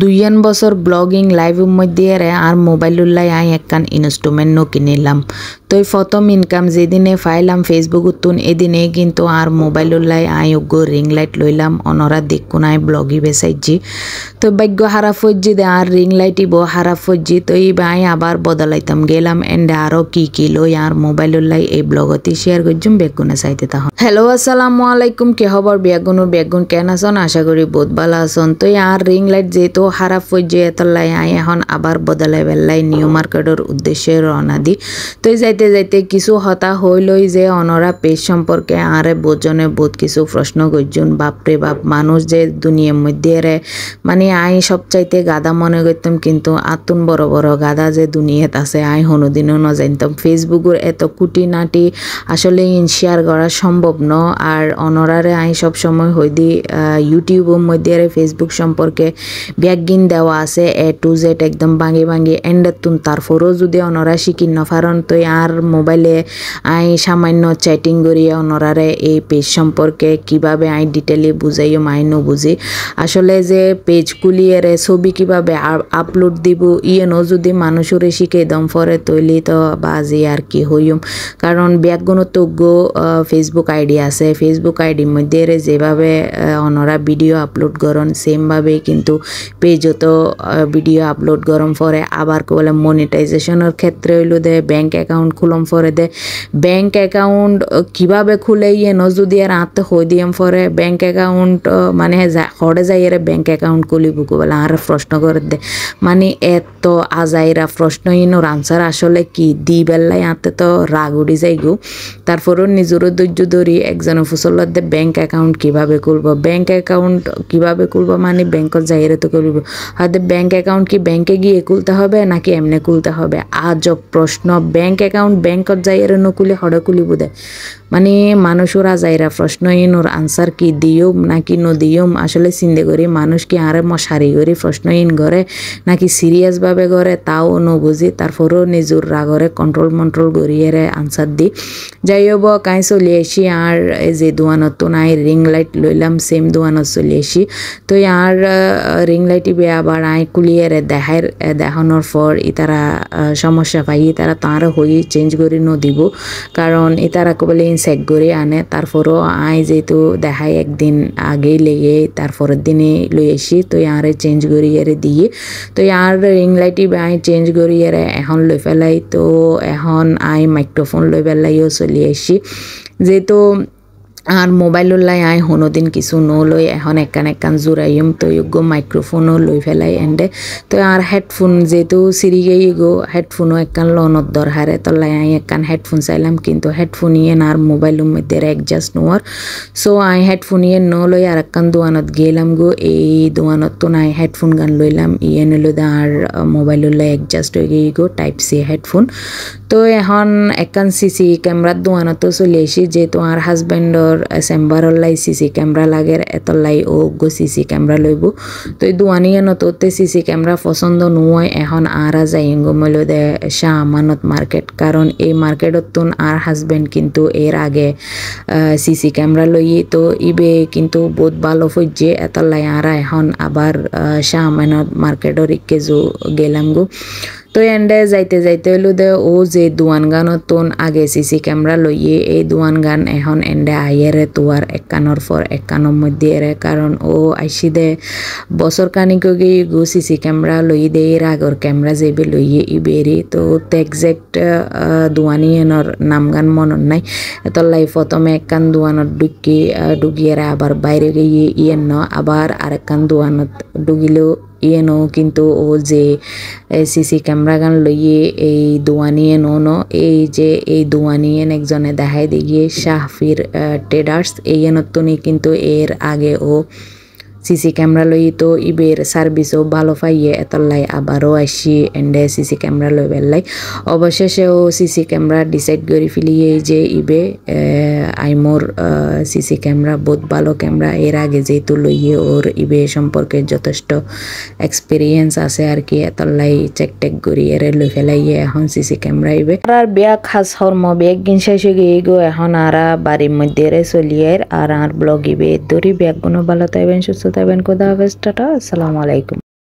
দুইয়ান বছর blogging live মধ্যে আর মোবাইল উল্লাই আই একখান ইনস্ট্রুমেন্ট নো কিনিলাম তই ফতম ইনকাম যেদিনে ফাইলাম উত্তুন এদিনে কিন্তু আর মোবাইল ওলাই আই অগ্য রিং লাইট লইলাম অনরা দেখুন আই ব্লগি বেসাইজি তো ভাগ্য হারা ফজ্জি দে আর রিং লাইট ইব হারা ফজ্জি তো এই আই আবার বদলাইতাম গেলাম এন্ড আরও কি কি লই আর মোবাইল ওলাই এই ব্লগতে শেয়ার করছুম বেগুনে চাইতে তাহ হ্যালো আসসালামু আলাইকুম কে হবর বেগুন বেগুন কেন আসন আশা করি বহুত ভালো আসন তো আর রিং লাইট যেহেতু হারা ফজ্জি এতলাই আই এখন আবার বদলাই বেলাই নিউ মার্কেটের উদ্দেশ্যে রওনা দি তো যাই যাইতে যেতে কিছু হতা হইলই যে অনরা পেজ সম্পর্কে আরে বোজনে বোধ কিছু প্রশ্ন গজ্জুন বাপরে বাপ মানুষ যে দুনিয়ার মধ্যে রে মানে আই সবচাইতে গাদা মনে করতাম কিন্তু আতুন বড় বড় গাদা যে দুনিয়াত আছে আই হনুদিনও ন জানতাম এত এত নাটি আসলে শেয়ার করা সম্ভব ন আর অনরারে আই সব সময় হইদি ইউটিউবের মধ্যে রে ফেসবুক সম্পর্কে ব্যাগিন দেওয়া আছে এ টু জেড একদম ভাঙি ভাঙি এন্ডাতুন তারপরও যদি অনরা শিকি নফারণ তো আর আর মোবাইলে আই সামান্য চ্যাটিং করিয়া ওনারারে এই পেজ সম্পর্কে কিভাবে আই ডিটেলে বুঝাইও মাইন বুঝি আসলে যে পেজ কুলিয়ারে ছবি কিভাবে আপলোড দিব ইয়েনও যদি মানুষরে শিখে দম ফরে তৈলি তো বাজি আর কি হইম কারণ ব্যাগগুণতজ্ঞ ফেসবুক আইডি আছে ফেসবুক আইডির মধ্যে যেভাবে ওনারা ভিডিও আপলোড করেন সেমভাবে কিন্তু পেজও তো ভিডিও আপলোড গরম পরে আবার বলে মনিটাইজেশনের ক্ষেত্রে হইলো দে ব্যাংক অ্যাকাউন্ট খুলম ফরে দে ব্যাংক অ্যাকাউন্ট কিভাবে খুলে ইয়ে নজু দিয়ে রাঁতে হই দিয়াম পরে ব্যাংক অ্যাকাউন্ট মানে হরে যাই এর ব্যাংক অ্যাকাউন্ট খুলি বুকু বলে আর প্রশ্ন করে দে মানে এত আজাইরা প্রশ্ন ইনোর আনসার আসলে কি দি বেলায় আঁতে তো রাগ উড়ি মানে যাই গু তারপরও নিজের ধৈর্য ধরি একজনের ফুসলত দে ব্যাংক অ্যাকাউন্ট কিভাবে খুলব ব্যাংক অ্যাকাউন্ট কিভাবে খুলব মানে ব্যাংকত যাইরে তো খুলব হয়তো ব্যাংক অ্যাকাউন্ট কি ব্যাংকে গিয়ে খুলতে হবে নাকি এমনি খুলতে হবে আজ প্রশ্ন ব্যাংক অ্যাকাউন্ট এখন ব্যাংকত যায় আর নকুলে হড়কুলি বুদায় মানে মানুষরা যাইরা প্রশ্ন ইনুর আনসার কি দিয়ম নাকি নদিয়ম আসলে চিন্তা করি মানুষ কি আরে মশারি করি প্রশ্ন ইন করে নাকি সিরিয়াসভাবে করে তাও বুঝি তারপরেও নিজের রাগরে কন্ট্রোল মন্ট্রোল করিয়ে আনসার দি যাই হব কাই চলি আসি আর যে দোয়ানত নাই রিং লাইট লইলাম সেম দোয়ানত চলি আসি তো আর রিং লাইটই বেয়া আবার আই কুলিয়ে দেখায় দেখানোর পর ইতারা সমস্যা পাই ইতারা তাঁর হয়ে চেঞ্জ করে ন দিব কারণ ইতারা কবলে চেক করে আনে তারপরও আয় যেহেতু দেখায় একদিন আগেই লেগে তারপরের দিনে লই আসি তো ইয়ারে চেঞ্জ করি আরে দিয়ে তো ইয়ার রিং লাইটই আই চেঞ্জ করি আরে এখন লই ফেলাই তো এখন আই মাইক্রোফোন লই ফেলাইও চলি আসি যেহেতু আর মোবাইল লাই আই হনোদিন কিছু নো লই এখন একান একান জোরাইম তৈয়ক গো মাইক্রোফোনও লই ফেলাই এন্ডে তো আর হেডফোন যেহেতু সিরি গেই গো হেডফোনও একান লনত দরহারে তো লাই আই একান হেডফোন চাইলাম কিন্তু হেডফোন ইয়ে না আর মোবাইলের মধ্যে অ্যাডজাস্ট নোয়ার সো আই হেডফোন ইয়ে ন লই আর একান দোয়ানত গেলাম গো এই দোয়ানত তো নাই হেডফোন গান লইলাম ইয়েন লই দা আর মোবাইল লাই অ্যাডজাস্ট হয়ে গেই গো টাইপ সি হেডফোন তো এখন একান সিসি ক্যামেরার দোয়ানত চলে এসি যেহেতু আর হাজবেন্ডর ঘৰৰ চেম্বার ওলাই চি চি কেমেৰা লাগে এতলাই লাই চি চি কেমেৰা লৈব তো এই দুৱানি নততে চি চি কেমেৰা পচন্দ নহয় এখন আৰা যায়গ মই লৈ দে শ্বাহ আমানত মাৰ্কেট কাৰণ এই মাৰ্কেটতোন আৰ হাজবেণ্ড কিন্তু এর আগে সি সি ক্যামেরা লই তো ইবে কিন্তু বহুত ভালো ফুজে এতলাই আরা এখন আবার শ্যাহ আমানত মার্কেটর ইকে গেলাম গো তো এন্ডে যাইতে যাইতে হইলো দে ও যে দোয়ান গানত তোন আগে সিসি ক্যামেরা লইয়ে এই দোয়ান গান এখন এন্ডে আইয়েরে তোয়ার একানোর পর একানোর মধ্যে এরে কারণ ও আইসি দে বছর কানিক গিয়ে গো সিসি ক্যামেরা লই দে এর আগর ক্যামেরা যেবে লইয়ে ইবেরি তো একজেক্ট দোয়ানি এনর নাম গান মনন নাই এত লাইফ প্রথমে একখান দোয়ানত ঢুকি ঢুকিয়ে আবার বাইরে গিয়ে ইয়ে ন আবার আরেকখান দোয়ানত ঢুকিলেও ইয়েনো কিন্তু ও যে সিসি ক্যামেরা গান লইয়ে এই দোয়ানিয়ে নো নো এই যে এই দোয়া নিয়ে একজনে দেখাই দিয়ে শাহফির টেডার্স এই এনত্তনি কিন্তু এর আগে ও সিসি ক্যামেরা লই তো ইবের সার্ভিসও ভালো পাইয়ে এতলাই আবারও আসি এন্ডে সিসি ক্যামেরা লই বেললাই অবশেষেও সিসি ক্যামেরা ডিসাইড করে ফেলিয়ে যে ইবে আইমোর সিসি ক্যামেরা বহুত ভালো ক্যামেরা এর আগে যেহেতু লইয়ে ওর ইবে সম্পর্কে যথেষ্ট এক্সপিরিয়েন্স আছে আর কি এতলাই চেক টেক করি এর লই ফেলাইয়ে এখন সিসি ক্যামেরা ইবে আর বিয়া খাস হর্ম বেগ গিন শেষ হয়ে গিয়ে গো এখন আর বাড়ির মধ্যে চলিয়ে আর আর ব্লগ ইবে তোরই ব্যাগগুলো ভালো থাকবেন সুস্থ থাকবেন খুদা হাফেজ টাটা আসসালামু আলাইকুম